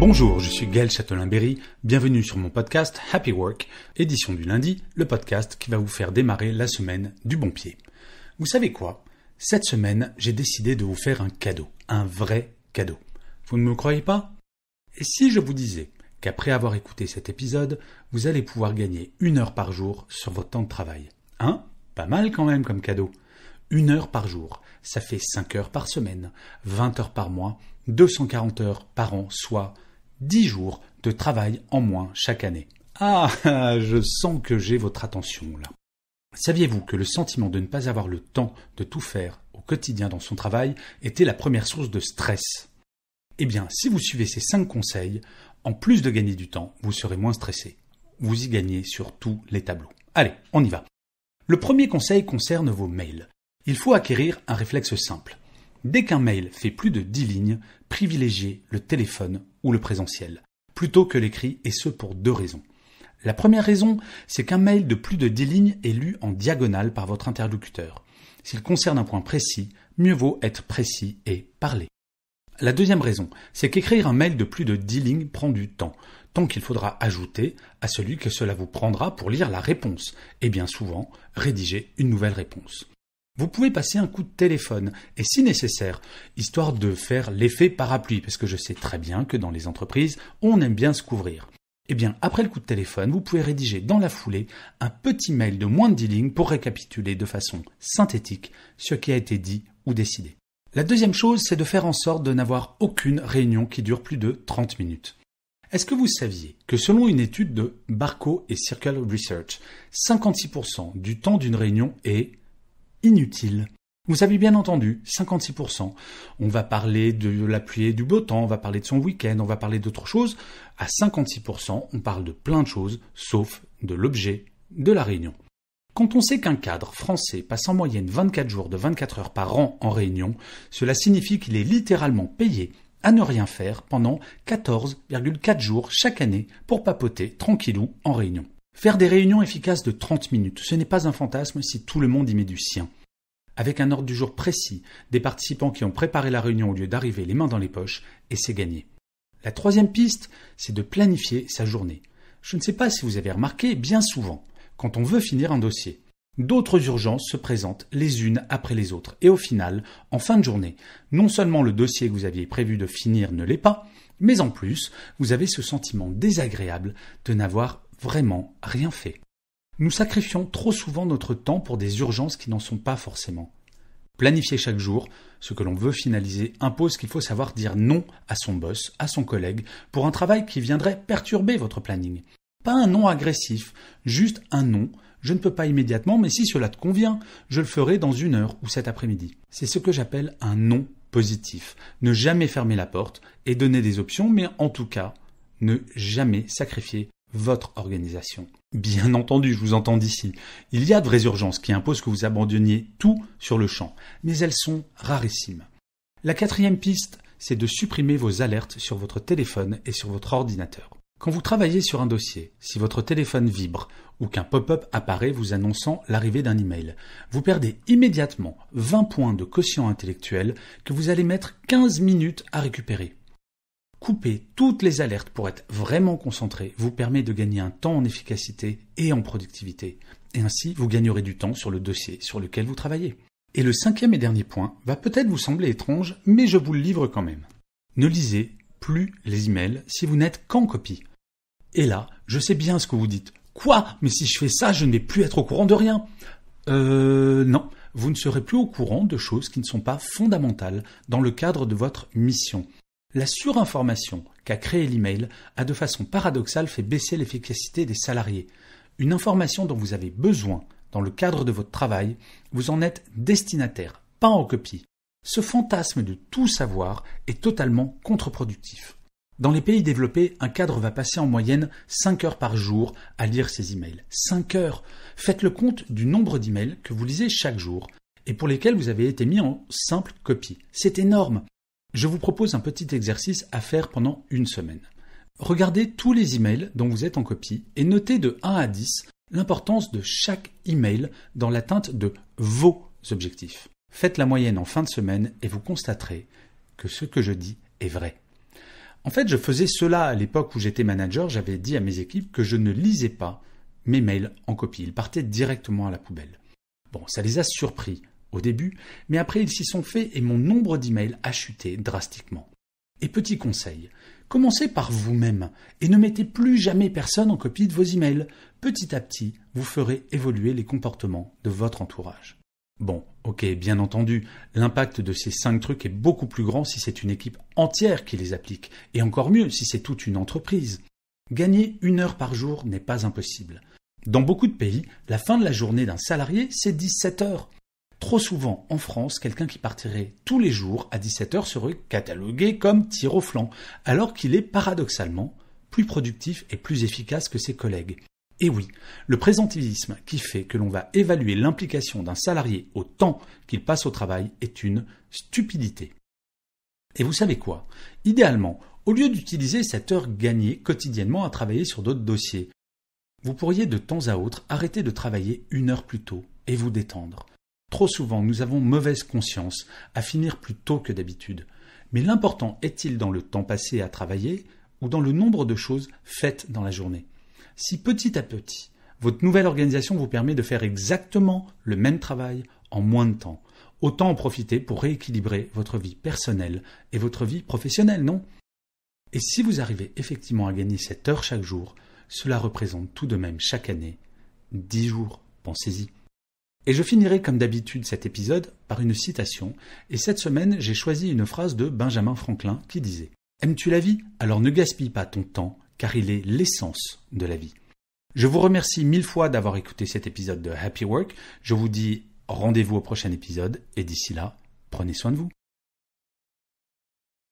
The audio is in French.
Bonjour, je suis Gaël Châtelain-Berry, bienvenue sur mon podcast Happy Work, édition du lundi, le podcast qui va vous faire démarrer la semaine du bon pied. Vous savez quoi Cette semaine, j'ai décidé de vous faire un cadeau, un vrai cadeau. Vous ne me croyez pas Et si je vous disais qu'après avoir écouté cet épisode, vous allez pouvoir gagner une heure par jour sur votre temps de travail Hein Pas mal quand même comme cadeau. Une heure par jour, ça fait 5 heures par semaine, 20 heures par mois, 240 heures par an, soit 10 jours de travail en moins chaque année. Ah, je sens que j'ai votre attention là. Saviez-vous que le sentiment de ne pas avoir le temps de tout faire au quotidien dans son travail était la première source de stress Eh bien, si vous suivez ces 5 conseils, en plus de gagner du temps, vous serez moins stressé. Vous y gagnez sur tous les tableaux. Allez, on y va. Le premier conseil concerne vos mails. Il faut acquérir un réflexe simple. Dès qu'un mail fait plus de 10 lignes, privilégiez le téléphone ou le présentiel, plutôt que l'écrit, et ce pour deux raisons. La première raison, c'est qu'un mail de plus de 10 lignes est lu en diagonale par votre interlocuteur. S'il concerne un point précis, mieux vaut être précis et parler. La deuxième raison, c'est qu'écrire un mail de plus de 10 lignes prend du temps, tant qu'il faudra ajouter à celui que cela vous prendra pour lire la réponse, et bien souvent rédiger une nouvelle réponse. Vous pouvez passer un coup de téléphone, et si nécessaire, histoire de faire l'effet parapluie, parce que je sais très bien que dans les entreprises, on aime bien se couvrir. Eh bien, après le coup de téléphone, vous pouvez rédiger dans la foulée un petit mail de moins de 10 lignes pour récapituler de façon synthétique ce qui a été dit ou décidé. La deuxième chose, c'est de faire en sorte de n'avoir aucune réunion qui dure plus de 30 minutes. Est-ce que vous saviez que selon une étude de Barco et Circle Research, 56% du temps d'une réunion est inutile. Vous avez bien entendu, 56%. On va parler de l'appui et du beau temps, on va parler de son week-end, on va parler d'autre chose. À 56%, on parle de plein de choses, sauf de l'objet de la réunion. Quand on sait qu'un cadre français passe en moyenne 24 jours de 24 heures par an en réunion, cela signifie qu'il est littéralement payé à ne rien faire pendant 14,4 jours chaque année pour papoter tranquillou en réunion. Faire des réunions efficaces de 30 minutes, ce n'est pas un fantasme si tout le monde y met du sien. Avec un ordre du jour précis, des participants qui ont préparé la réunion au lieu d'arriver les mains dans les poches, et c'est gagné. La troisième piste, c'est de planifier sa journée. Je ne sais pas si vous avez remarqué, bien souvent, quand on veut finir un dossier, D'autres urgences se présentent les unes après les autres. Et au final, en fin de journée, non seulement le dossier que vous aviez prévu de finir ne l'est pas, mais en plus, vous avez ce sentiment désagréable de n'avoir vraiment rien fait. Nous sacrifions trop souvent notre temps pour des urgences qui n'en sont pas forcément. Planifier chaque jour ce que l'on veut finaliser impose qu'il faut savoir dire non à son boss, à son collègue, pour un travail qui viendrait perturber votre planning. Pas un nom agressif, juste un nom. Je ne peux pas immédiatement, mais si cela te convient, je le ferai dans une heure ou cet après-midi. C'est ce que j'appelle un nom positif. Ne jamais fermer la porte et donner des options, mais en tout cas, ne jamais sacrifier votre organisation. Bien entendu, je vous entends d'ici. Il y a de vraies urgences qui imposent que vous abandonniez tout sur le champ, mais elles sont rarissimes. La quatrième piste, c'est de supprimer vos alertes sur votre téléphone et sur votre ordinateur. Quand vous travaillez sur un dossier, si votre téléphone vibre ou qu'un pop-up apparaît vous annonçant l'arrivée d'un email, vous perdez immédiatement 20 points de quotient intellectuel que vous allez mettre 15 minutes à récupérer. Couper toutes les alertes pour être vraiment concentré vous permet de gagner un temps en efficacité et en productivité. Et ainsi, vous gagnerez du temps sur le dossier sur lequel vous travaillez. Et le cinquième et dernier point va peut-être vous sembler étrange, mais je vous le livre quand même. Ne lisez plus les emails si vous n'êtes qu'en copie. Et là, je sais bien ce que vous dites. Quoi Mais si je fais ça, je ne vais plus être au courant de rien. Euh non, vous ne serez plus au courant de choses qui ne sont pas fondamentales dans le cadre de votre mission. La surinformation qu'a créé l'email a de façon paradoxale fait baisser l'efficacité des salariés. Une information dont vous avez besoin dans le cadre de votre travail, vous en êtes destinataire, pas en copie. Ce fantasme de tout savoir est totalement contre-productif. Dans les pays développés, un cadre va passer en moyenne 5 heures par jour à lire ses emails. 5 heures Faites le compte du nombre d'emails que vous lisez chaque jour et pour lesquels vous avez été mis en simple copie. C'est énorme Je vous propose un petit exercice à faire pendant une semaine. Regardez tous les emails dont vous êtes en copie et notez de 1 à 10 l'importance de chaque email dans l'atteinte de vos objectifs. Faites la moyenne en fin de semaine et vous constaterez que ce que je dis est vrai. En fait, je faisais cela à l'époque où j'étais manager, j'avais dit à mes équipes que je ne lisais pas mes mails en copie, ils partaient directement à la poubelle. Bon, ça les a surpris au début, mais après ils s'y sont faits et mon nombre d'emails a chuté drastiquement. Et petit conseil, commencez par vous-même et ne mettez plus jamais personne en copie de vos emails. Petit à petit, vous ferez évoluer les comportements de votre entourage. Bon, ok, bien entendu, l'impact de ces cinq trucs est beaucoup plus grand si c'est une équipe entière qui les applique, et encore mieux si c'est toute une entreprise. Gagner une heure par jour n'est pas impossible. Dans beaucoup de pays, la fin de la journée d'un salarié, c'est 17 heures. Trop souvent, en France, quelqu'un qui partirait tous les jours à 17 heures serait catalogué comme tir au flanc, alors qu'il est paradoxalement plus productif et plus efficace que ses collègues. Et oui, le présentisme qui fait que l'on va évaluer l'implication d'un salarié au temps qu'il passe au travail est une stupidité. Et vous savez quoi Idéalement, au lieu d'utiliser cette heure gagnée quotidiennement à travailler sur d'autres dossiers, vous pourriez de temps à autre arrêter de travailler une heure plus tôt et vous détendre. Trop souvent, nous avons mauvaise conscience à finir plus tôt que d'habitude. Mais l'important est-il dans le temps passé à travailler ou dans le nombre de choses faites dans la journée si petit à petit, votre nouvelle organisation vous permet de faire exactement le même travail en moins de temps, autant en profiter pour rééquilibrer votre vie personnelle et votre vie professionnelle, non Et si vous arrivez effectivement à gagner 7 heures chaque jour, cela représente tout de même chaque année 10 jours, pensez-y. Et je finirai comme d'habitude cet épisode par une citation, et cette semaine j'ai choisi une phrase de Benjamin Franklin qui disait ⁇ Aimes-tu la vie Alors ne gaspille pas ton temps car il est l'essence de la vie. Je vous remercie mille fois d'avoir écouté cet épisode de Happy Work. Je vous dis rendez-vous au prochain épisode et d'ici là, prenez soin de vous.